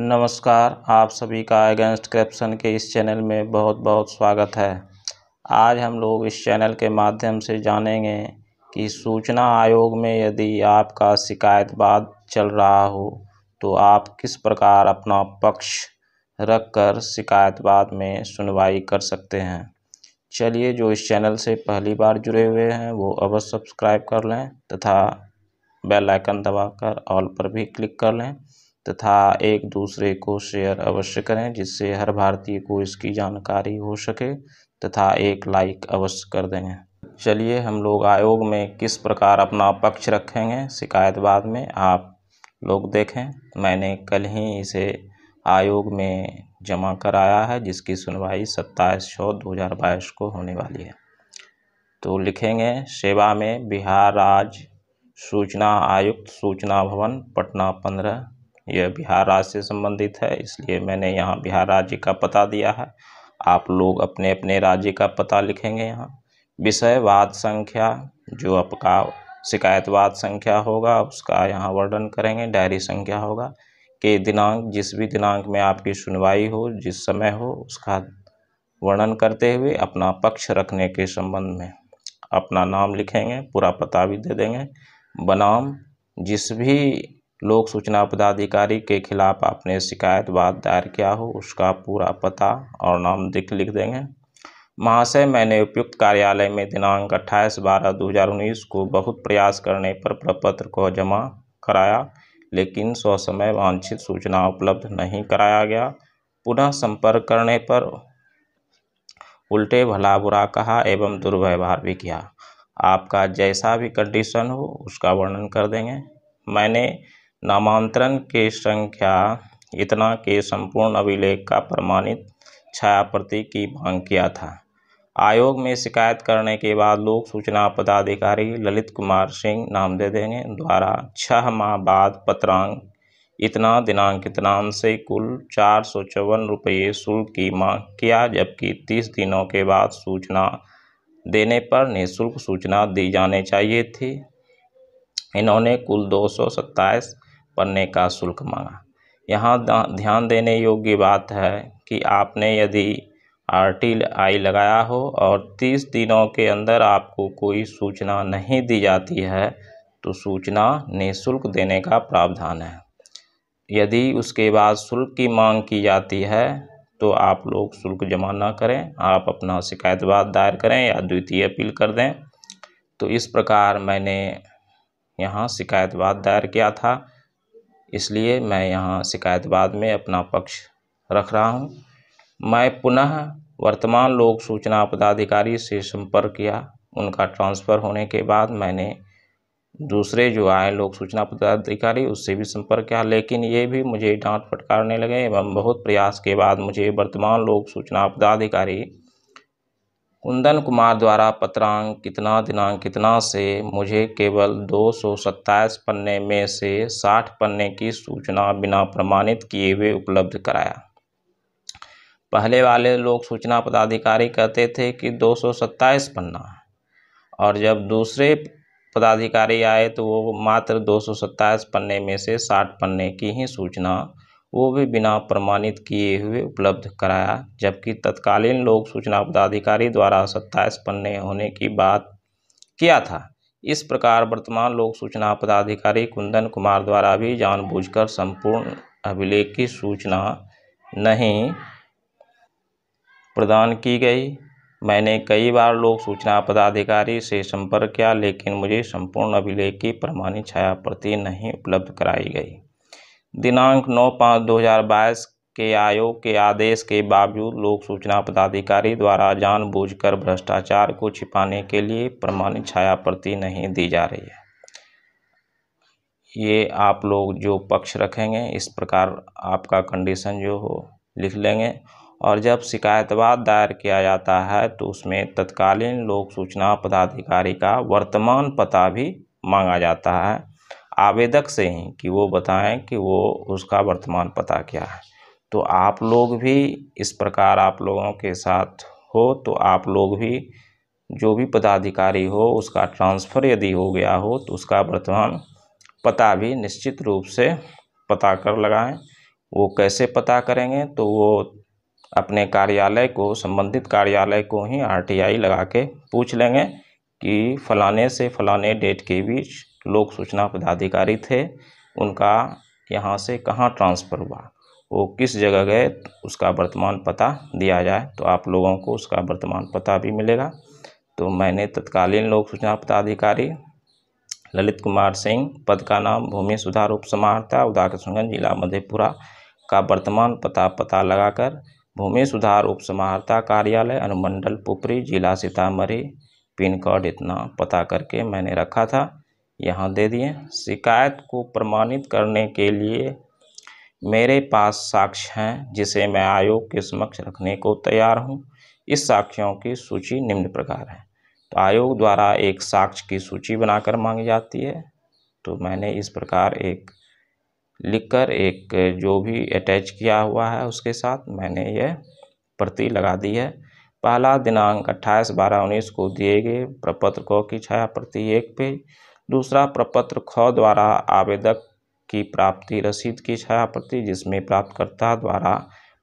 नमस्कार आप सभी का अगेंस्ट करप्शन के इस चैनल में बहुत बहुत स्वागत है आज हम लोग इस चैनल के माध्यम से जानेंगे कि सूचना आयोग में यदि आपका शिकायत बाद चल रहा हो तो आप किस प्रकार अपना पक्ष रखकर शिकायतवाद में सुनवाई कर सकते हैं चलिए जो इस चैनल से पहली बार जुड़े हुए हैं वो अवश्य सब्सक्राइब कर लें तथा बेल आइकन दबाकर ऑल पर भी क्लिक कर लें तथा एक दूसरे को शेयर अवश्य करें जिससे हर भारतीय को इसकी जानकारी हो सके तथा एक लाइक अवश्य कर दें चलिए हम लोग आयोग में किस प्रकार अपना पक्ष रखेंगे शिकायत बाद में आप लोग देखें मैंने कल ही इसे आयोग में जमा कराया है जिसकी सुनवाई सत्ताईस छः दो हज़ार बाईस को होने वाली है तो लिखेंगे सेवा में बिहार राज्य सूचना आयुक्त सूचना भवन पटना पंद्रह यह बिहार राज्य से संबंधित है इसलिए मैंने यहाँ बिहार राज्य का पता दिया है आप लोग अपने अपने राज्य का पता लिखेंगे यहाँ विषयवाद संख्या जो आपका शिकायतवाद संख्या होगा उसका यहाँ वर्णन करेंगे डायरी संख्या होगा कि दिनांक जिस भी दिनांक में आपकी सुनवाई हो जिस समय हो उसका वर्णन करते हुए अपना पक्ष रखने के संबंध में अपना नाम लिखेंगे पूरा पता भी दे देंगे बनाम जिस भी लोक सूचना पदाधिकारी के खिलाफ़ आपने शिकायतवाद दायर किया हो उसका पूरा पता और नाम दिख लिख देंगे महाशय मैंने उपयुक्त कार्यालय में दिनांक अट्ठाईस बारह दो हज़ार उन्नीस को बहुत प्रयास करने पर प्रपत्र को जमा कराया लेकिन समय वांछित सूचना उपलब्ध नहीं कराया गया पुनः संपर्क करने पर उल्टे भला बुरा कहा एवं दुर्व्यवहार भी किया आपका जैसा भी कंडीशन हो उसका वर्णन कर देंगे मैंने नामांतरण के संख्या इतना के संपूर्ण अभिलेख का प्रमाणित छायाप्रति की मांग किया था आयोग में शिकायत करने के बाद लोक सूचना पदाधिकारी ललित कुमार सिंह नाम दे देंगे द्वारा छह माह बाद पत्रांक इतना दिनांक इतना से कुल चार सौ चौवन रुपये शुल्क की मांग किया जबकि तीस दिनों के बाद सूचना देने पर निःशुल्क सूचना दी जाने चाहिए थी इन्होंने कुल दो सौ सत्ताईस पन्ने का शुल्क मांगा यहाँ ध्यान देने योग्य बात है कि आपने यदि आर टी आई लगाया हो और तीस दिनों के अंदर आपको कोई सूचना नहीं दी जाती है तो सूचना निःशुल्क देने का प्रावधान है यदि उसके बाद शुल्क की मांग की जाती है तो आप लोग शुल्क जमा ना करें आप अपना शिकायतवाद दायर करें या द्वितीय अपील कर दें तो इस प्रकार मैंने यहाँ शिकायतवाद दायर किया था इसलिए मैं यहाँ शिकायतवाद में अपना पक्ष रख रहा हूँ मैं पुनः वर्तमान लोक सूचना पदाधिकारी से संपर्क किया उनका ट्रांसफ़र होने के बाद मैंने दूसरे जो आए लोक सूचना पदाधिकारी उससे भी संपर्क किया लेकिन ये भी मुझे डांट फटकारने लगे एवं बहुत प्रयास के बाद मुझे वर्तमान लोक सूचना पदाधिकारी कुंदन कुमार द्वारा पत्रांक कितना दिनांक कितना से मुझे केवल दो सौ सत्ताईस पन्ने में से साठ पन्ने की सूचना बिना प्रमाणित किए हुए उपलब्ध कराया पहले वाले लोग सूचना पदाधिकारी कहते थे कि दो सौ सत्ताईस पन्ना और जब दूसरे पदाधिकारी आए तो वो मात्र दो सौ सत्ताईस पन्ने में से साठ पन्ने की ही सूचना वो भी बिना प्रमाणित किए हुए उपलब्ध कराया जबकि तत्कालीन लोक सूचना पदाधिकारी द्वारा सत्ताईस पन्ने होने की बात किया था इस प्रकार वर्तमान लोक सूचना पदाधिकारी कुंदन कुमार द्वारा भी जानबूझकर संपूर्ण अभिलेख की सूचना नहीं प्रदान की गई मैंने कई बार लोक सूचना पदाधिकारी से संपर्क किया लेकिन मुझे संपूर्ण अभिलेख की प्रमाणित छाया प्रति नहीं उपलब्ध कराई गई दिनांक नौ पाँच दो हज़ार बाईस के आयोग के आदेश के बावजूद लोक सूचना पदाधिकारी द्वारा जानबूझकर भ्रष्टाचार को छिपाने के लिए प्रमाणित छायाप्रति नहीं दी जा रही है ये आप लोग जो पक्ष रखेंगे इस प्रकार आपका कंडीशन जो हो लिख लेंगे और जब शिकायतवाद दायर किया जाता है तो उसमें तत्कालीन लोक सूचना पदाधिकारी का वर्तमान पता भी मांगा जाता है आवेदक से ही कि वो बताएं कि वो उसका वर्तमान पता क्या है तो आप लोग भी इस प्रकार आप लोगों के साथ हो तो आप लोग भी जो भी पदाधिकारी हो उसका ट्रांसफ़र यदि हो गया हो तो उसका वर्तमान पता भी निश्चित रूप से पता कर लगाएं वो कैसे पता करेंगे तो वो अपने कार्यालय को संबंधित कार्यालय को ही आरटीआई लगा के पूछ लेंगे कि फ़लाने से फ़लाने डेट के बीच लोक सूचना पदाधिकारी थे उनका यहाँ से कहाँ ट्रांसफ़र हुआ वो किस जगह गए उसका वर्तमान पता दिया जाए तो आप लोगों को उसका वर्तमान पता भी मिलेगा तो मैंने तत्कालीन लोक सूचना पदाधिकारी ललित कुमार सिंह पद का नाम भूमि सुधार उप समाहता उदाकर्षणगंज जिला मधेपुरा का वर्तमान पता पता लगाकर भूमि सुधार उप समाहता कार्यालय अनुमंडल पुपरी जिला सीतामढ़ी पिन कोड इतना पता करके मैंने रखा था यहाँ दे दिए शिकायत को प्रमाणित करने के लिए मेरे पास साक्ष्य हैं जिसे मैं आयोग के समक्ष रखने को तैयार हूँ इस साक्ष्यों की सूची निम्न प्रकार है तो आयोग द्वारा एक साक्ष्य की सूची बनाकर मांगी जाती है तो मैंने इस प्रकार एक लिखकर एक जो भी अटैच किया हुआ है उसके साथ मैंने यह प्रति लगा दी है पहला दिनांक अट्ठाईस बारह उन्नीस को दिए गए प्रपत्र को की छाया प्रति एक पेज दूसरा प्रपत्र ख द्वारा आवेदक की प्राप्ति रसीद की छायाप्रति जिसमें प्राप्तकर्ता द्वारा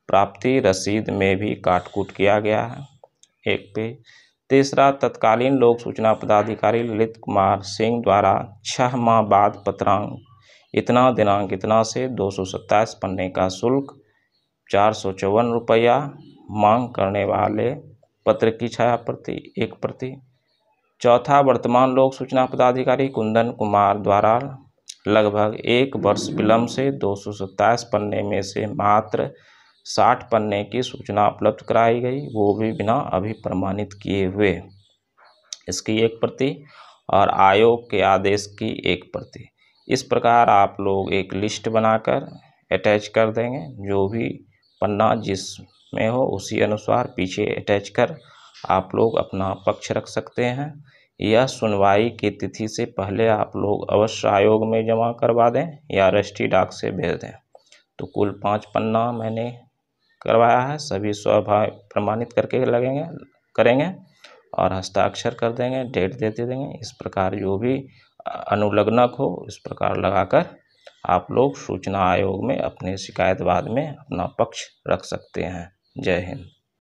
प्राप्ति रसीद में भी काटकूट किया गया है एक पे तीसरा तत्कालीन लोक सूचना पदाधिकारी ललित कुमार सिंह द्वारा छः माह बाद पत्रांक इतना दिनांक इतना से दो सौ सत्ताईस पन्ने का शुल्क चार सौ चौवन रुपया मांग करने वाले पत्र की छाया प्रति एक प्रति चौथा वर्तमान लोक सूचना पदाधिकारी कुंदन कुमार द्वारा लगभग एक वर्ष विलम्ब से दो पन्ने में से मात्र साठ पन्ने की सूचना उपलब्ध कराई गई वो भी बिना अभी प्रमाणित किए हुए इसकी एक प्रति और आयोग के आदेश की एक प्रति इस प्रकार आप लोग एक लिस्ट बनाकर अटैच कर देंगे जो भी पन्ना जिस में हो उसी अनुसार पीछे अटैच कर आप लोग अपना पक्ष रख सकते हैं या सुनवाई की तिथि से पहले आप लोग अवश्य आयोग में जमा करवा दें या रजिस्ट्री डाक से भेज दें तो कुल पाँच पन्ना मैंने करवाया है सभी स्वभाव प्रमाणित करके लगेंगे करेंगे और हस्ताक्षर कर देंगे डेट दे दे देंगे इस प्रकार जो भी अनुलग्नक हो इस प्रकार लगाकर आप लोग सूचना आयोग में अपने शिकायत बाद में अपना पक्ष रख सकते हैं जय हिंद